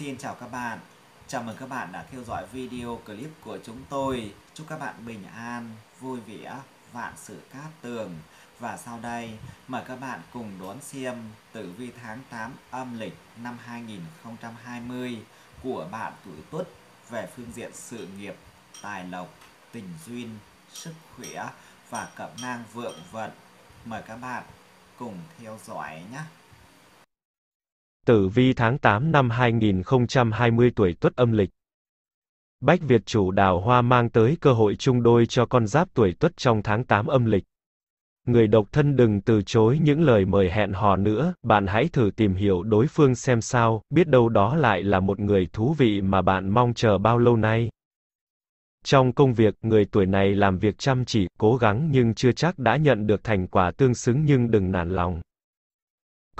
Xin chào các bạn. Chào mừng các bạn đã theo dõi video clip của chúng tôi. Chúc các bạn bình an, vui vẻ, vạn sự cát tường. Và sau đây, mời các bạn cùng đón xem tử vi tháng 8 âm lịch năm 2020 của bạn tuổi Tuất về phương diện sự nghiệp, tài lộc, tình duyên, sức khỏe và cẩm nang vượng vận. Mời các bạn cùng theo dõi nhé. Tử vi tháng 8 năm 2020 tuổi Tuất âm lịch. Bách Việt chủ đào hoa mang tới cơ hội chung đôi cho con giáp tuổi Tuất trong tháng 8 âm lịch. Người độc thân đừng từ chối những lời mời hẹn hò nữa, bạn hãy thử tìm hiểu đối phương xem sao, biết đâu đó lại là một người thú vị mà bạn mong chờ bao lâu nay. Trong công việc, người tuổi này làm việc chăm chỉ, cố gắng nhưng chưa chắc đã nhận được thành quả tương xứng nhưng đừng nản lòng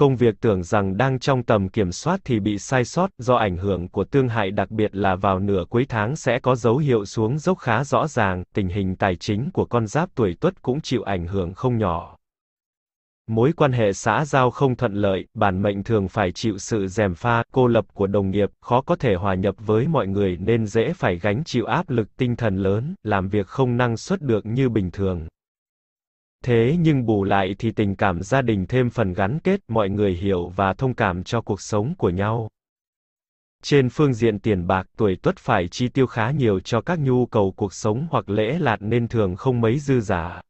công việc tưởng rằng đang trong tầm kiểm soát thì bị sai sót, do ảnh hưởng của tương hại đặc biệt là vào nửa cuối tháng sẽ có dấu hiệu xuống dốc khá rõ ràng, tình hình tài chính của con giáp tuổi tuất cũng chịu ảnh hưởng không nhỏ. Mối quan hệ xã giao không thuận lợi, bản mệnh thường phải chịu sự dèm pha, cô lập của đồng nghiệp, khó có thể hòa nhập với mọi người nên dễ phải gánh chịu áp lực tinh thần lớn, làm việc không năng suất được như bình thường thế nhưng bù lại thì tình cảm gia đình thêm phần gắn kết mọi người hiểu và thông cảm cho cuộc sống của nhau. Trên phương diện tiền bạc tuổi tuất phải chi tiêu khá nhiều cho các nhu cầu cuộc sống hoặc lễ lạt nên thường không mấy dư giả.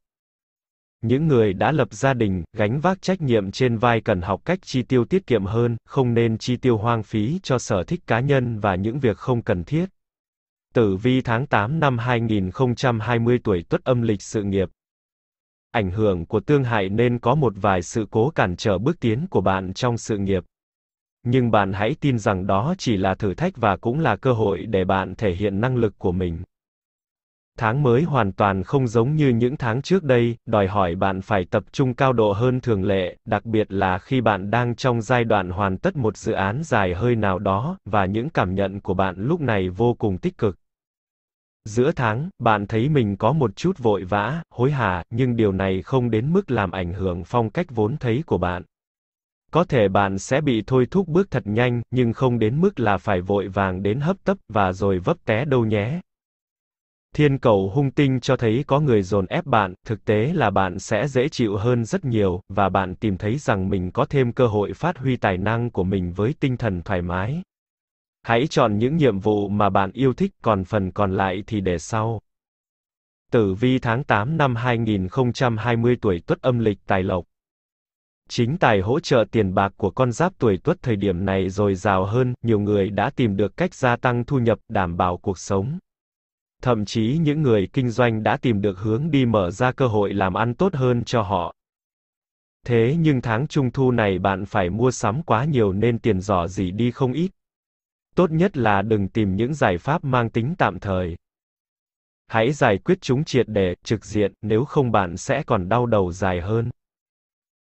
Những người đã lập gia đình, gánh vác trách nhiệm trên vai cần học cách chi tiêu tiết kiệm hơn, không nên chi tiêu hoang phí cho sở thích cá nhân và những việc không cần thiết. Tử vi tháng 8 năm 2020 tuổi Tuất âm lịch sự nghiệp, ảnh hưởng của tương hại nên có một vài sự cố cản trở bước tiến của bạn trong sự nghiệp. Nhưng bạn hãy tin rằng đó chỉ là thử thách và cũng là cơ hội để bạn thể hiện năng lực của mình. Tháng mới hoàn toàn không giống như những tháng trước đây, đòi hỏi bạn phải tập trung cao độ hơn thường lệ, đặc biệt là khi bạn đang trong giai đoạn hoàn tất một dự án dài hơi nào đó, và những cảm nhận của bạn lúc này vô cùng tích cực. Giữa tháng, bạn thấy mình có một chút vội vã, hối hả, nhưng điều này không đến mức làm ảnh hưởng phong cách vốn thấy của bạn. Có thể bạn sẽ bị thôi thúc bước thật nhanh, nhưng không đến mức là phải vội vàng đến hấp tấp và rồi vấp té đâu nhé. Thiên cầu hung tinh cho thấy có người dồn ép bạn, thực tế là bạn sẽ dễ chịu hơn rất nhiều, và bạn tìm thấy rằng mình có thêm cơ hội phát huy tài năng của mình với tinh thần thoải mái. Hãy chọn những nhiệm vụ mà bạn yêu thích, còn phần còn lại thì để sau. Tử vi tháng 8 năm 2020 tuổi Tuất âm lịch tài lộc. Chính tài hỗ trợ tiền bạc của con giáp tuổi Tuất thời điểm này dồi dào hơn, nhiều người đã tìm được cách gia tăng thu nhập, đảm bảo cuộc sống. Thậm chí những người kinh doanh đã tìm được hướng đi mở ra cơ hội làm ăn tốt hơn cho họ. Thế nhưng tháng trung thu này bạn phải mua sắm quá nhiều nên tiền rỏ gì đi không ít tốt nhất là đừng tìm những giải pháp mang tính tạm thời. Hãy giải quyết chúng triệt để, trực diện, nếu không bạn sẽ còn đau đầu dài hơn.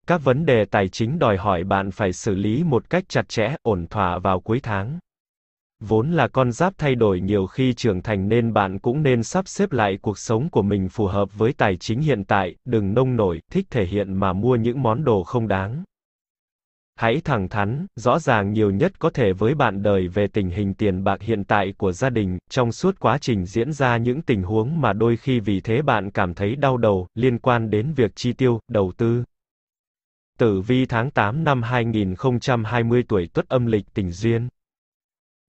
Các vấn đề tài chính đòi hỏi bạn phải xử lý một cách chặt chẽ, ổn thỏa vào cuối tháng. Vốn là con giáp thay đổi nhiều khi trưởng thành nên bạn cũng nên sắp xếp lại cuộc sống của mình phù hợp với tài chính hiện tại, đừng nông nổi, thích thể hiện mà mua những món đồ không đáng. Hãy thẳng thắn, rõ ràng nhiều nhất có thể với bạn đời về tình hình tiền bạc hiện tại của gia đình, trong suốt quá trình diễn ra những tình huống mà đôi khi vì thế bạn cảm thấy đau đầu, liên quan đến việc chi tiêu, đầu tư. Tử vi tháng 8 năm 2020 tuổi tuất âm lịch tình duyên.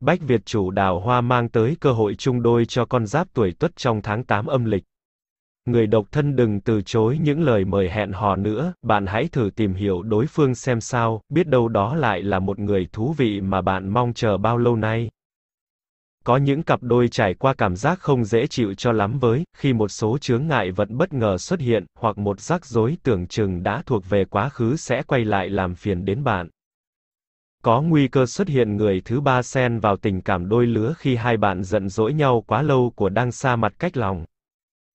Bách Việt chủ đào hoa mang tới cơ hội chung đôi cho con giáp tuổi tuất trong tháng 8 âm lịch người độc thân đừng từ chối những lời mời hẹn hò nữa, bạn hãy thử tìm hiểu đối phương xem sao, biết đâu đó lại là một người thú vị mà bạn mong chờ bao lâu nay. Có những cặp đôi trải qua cảm giác không dễ chịu cho lắm với, khi một số chướng ngại vật bất ngờ xuất hiện, hoặc một rắc rối tưởng chừng đã thuộc về quá khứ sẽ quay lại làm phiền đến bạn. Có nguy cơ xuất hiện người thứ ba xen vào tình cảm đôi lứa khi hai bạn giận dỗi nhau quá lâu của đang xa mặt cách lòng.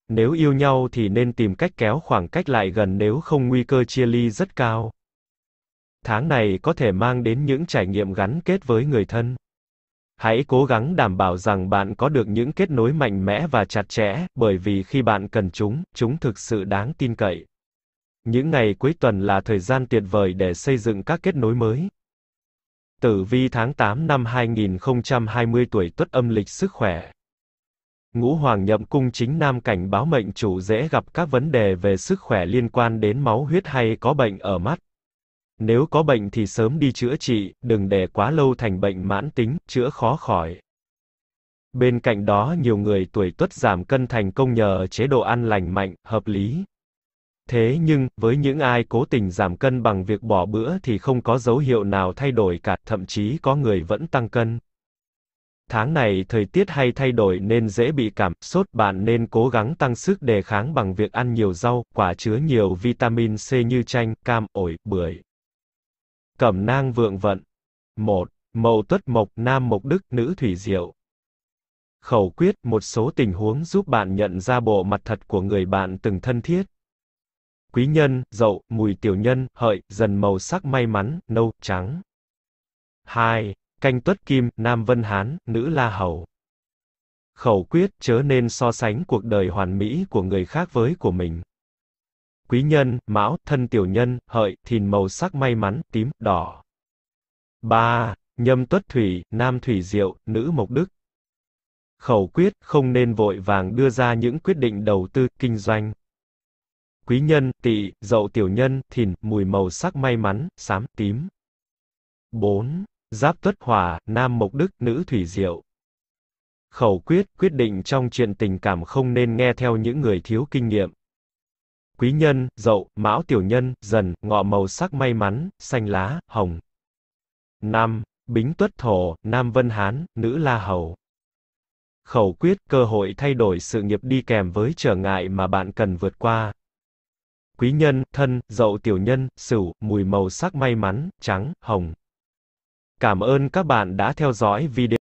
Nếu yêu nhau thì nên tìm cách kéo khoảng cách lại gần nếu không nguy cơ chia ly rất cao. Tháng này có thể mang đến những trải nghiệm gắn kết với người thân. Hãy cố gắng đảm bảo rằng bạn có được những kết nối mạnh mẽ và chặt chẽ, bởi vì khi bạn cần chúng, chúng thực sự đáng tin cậy. Những ngày cuối tuần là thời gian tuyệt vời để xây dựng các kết nối mới. Tử vi tháng 8 năm 2020 tuổi Tuất âm lịch sức khỏe ngũ hoàng nhậm cung chính nam cảnh báo mệnh chủ dễ gặp các vấn đề về sức khỏe liên quan đến máu huyết hay có bệnh ở mắt. Nếu có bệnh thì sớm đi chữa trị, đừng để quá lâu thành bệnh mãn tính, chữa khó khỏi. Bên cạnh đó nhiều người tuổi tuất giảm cân thành công nhờ chế độ ăn lành mạnh, hợp lý. Thế nhưng, với những ai cố tình giảm cân bằng việc bỏ bữa thì không có dấu hiệu nào thay đổi cả, thậm chí có người vẫn tăng cân. Tháng này thời tiết hay thay đổi nên dễ bị cảm sốt, bạn nên cố gắng tăng sức đề kháng bằng việc ăn nhiều rau, quả chứa nhiều vitamin C như chanh, cam, ổi, bưởi. Cẩm nang vượng vận. 1. Mậu tuất mộc, nam mộc đức, nữ thủy diệu. Khẩu quyết, một số tình huống giúp bạn nhận ra bộ mặt thật của người bạn từng thân thiết. Quý nhân, dậu, mùi tiểu nhân, hợi, dần màu sắc may mắn, nâu, trắng. 2 canh tuất kim, nam vân hán, nữ la hầu. Khẩu quyết chớ nên so sánh cuộc đời hoàn mỹ của người khác với của mình. Quý nhân, mão, thân tiểu nhân, hợi, thìn màu sắc may mắn, tím, đỏ. 3. Nhâm tuất thủy, nam thủy diệu, nữ mộc đức. Khẩu quyết không nên vội vàng đưa ra những quyết định đầu tư, kinh doanh. Quý nhân, tỵ, dậu tiểu nhân, thìn, mùi màu sắc may mắn, xám, tím. 4 giáp tuất hòa, nam mộc đức, nữ thủy diệu. Khẩu quyết, quyết định trong chuyện tình cảm không nên nghe theo những người thiếu kinh nghiệm. Quý nhân, dậu, mão tiểu nhân, dần, ngọ màu sắc may mắn, xanh lá, hồng. Nam Bính tuất thổ, nam vân hán, nữ la hầu. Khẩu quyết, cơ hội thay đổi sự nghiệp đi kèm với trở ngại mà bạn cần vượt qua. Quý nhân, thân, dậu tiểu nhân, sửu, mùi màu sắc may mắn, trắng, hồng. Cảm ơn các bạn đã theo dõi video.